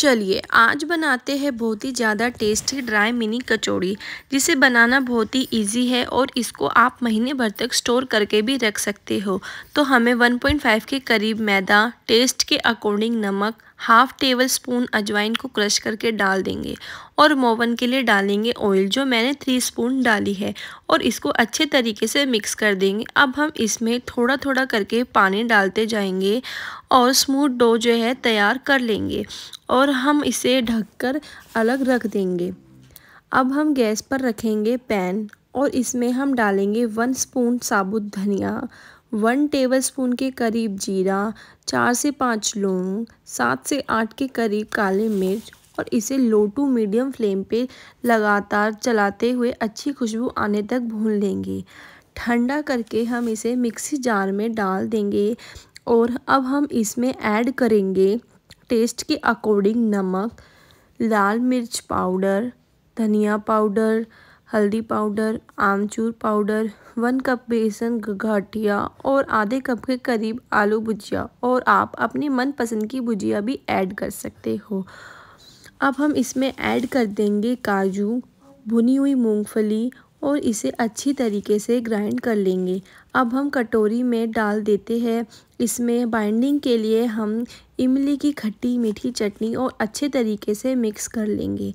चलिए आज बनाते हैं बहुत ही ज़्यादा टेस्टी ड्राई मिनी कचौड़ी जिसे बनाना बहुत ही इजी है और इसको आप महीने भर तक स्टोर करके भी रख सकते हो तो हमें 1.5 के करीब मैदा टेस्ट के अकॉर्डिंग नमक हाफ टेबल स्पून अजवाइन को क्रश करके डाल देंगे और मोवन के लिए डालेंगे ऑयल जो मैंने थ्री स्पून डाली है और इसको अच्छे तरीके से मिक्स कर देंगे अब हम इसमें थोड़ा थोड़ा करके पानी डालते जाएंगे और स्मूथ डो जो है तैयार कर लेंगे और हम इसे ढककर अलग रख देंगे अब हम गैस पर रखेंगे पैन और इसमें हम डालेंगे वन स्पून साबुत धनिया वन टेबलस्पून के करीब जीरा चार से पाँच लौंग सात से आठ के करीब काले मिर्च और इसे लो टू मीडियम फ्लेम पे लगातार चलाते हुए अच्छी खुशबू आने तक भून लेंगे ठंडा करके हम इसे मिक्सी जार में डाल देंगे और अब हम इसमें ऐड करेंगे टेस्ट के अकॉर्डिंग नमक लाल मिर्च पाउडर धनिया पाउडर हल्दी पाउडर आमचूर पाउडर वन कप बेसन घाटिया और आधे कप के करीब आलू भुजिया और आप अपनी मनपसंद की भुजिया भी ऐड कर सकते हो अब हम इसमें ऐड कर देंगे काजू भुनी हुई मूंगफली और इसे अच्छी तरीके से ग्राइंड कर लेंगे अब हम कटोरी में डाल देते हैं इसमें बाइंडिंग के लिए हम इमली की खट्टी मीठी चटनी और अच्छे तरीके से मिक्स कर लेंगे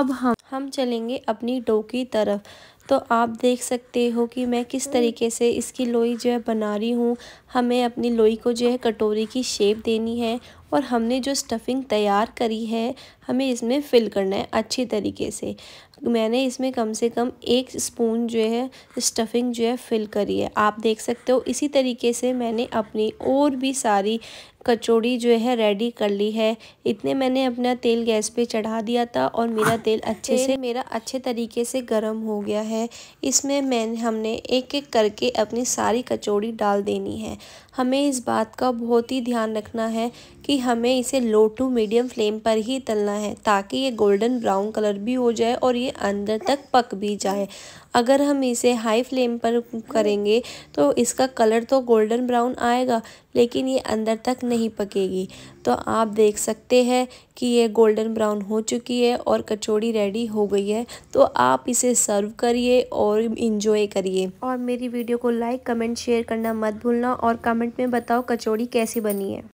अब हम हम चलेंगे अपनी डो की तरफ तो आप देख सकते हो कि मैं किस तरीके से इसकी लोई जो है बना रही हूँ हमें अपनी लोई को जो है कटोरी की शेप देनी है और हमने जो स्टफिंग तैयार करी है हमें इसमें फ़िल करना है अच्छी तरीके से मैंने इसमें कम से कम एक स्पून जो है स्टफिंग जो है फ़िल करी है आप देख सकते हो इसी तरीके से मैंने अपनी और भी सारी कचौड़ी जो है रेडी कर ली है इतने मैंने अपना तेल गैस पे चढ़ा दिया था और मेरा तेल अच्छे से मेरा अच्छे तरीके से गर्म हो गया है इसमें मैं हमने एक एक करके अपनी सारी कचौड़ी डाल देनी है हमें इस बात का बहुत ही ध्यान रखना है कि अभी हमें इसे लो टू मीडियम फ्लेम पर ही तलना है ताकि ये गोल्डन ब्राउन कलर भी हो जाए और ये अंदर तक पक भी जाए अगर हम इसे हाई फ्लेम पर करेंगे तो इसका कलर तो गोल्डन ब्राउन आएगा लेकिन ये अंदर तक नहीं पकेगी तो आप देख सकते हैं कि ये गोल्डन ब्राउन हो चुकी है और कचौड़ी रेडी हो गई है तो आप इसे सर्व करिए और इन्जॉय करिए और मेरी वीडियो को लाइक कमेंट शेयर करना मत भूलना और कमेंट में बताओ कचौड़ी कैसी बनी है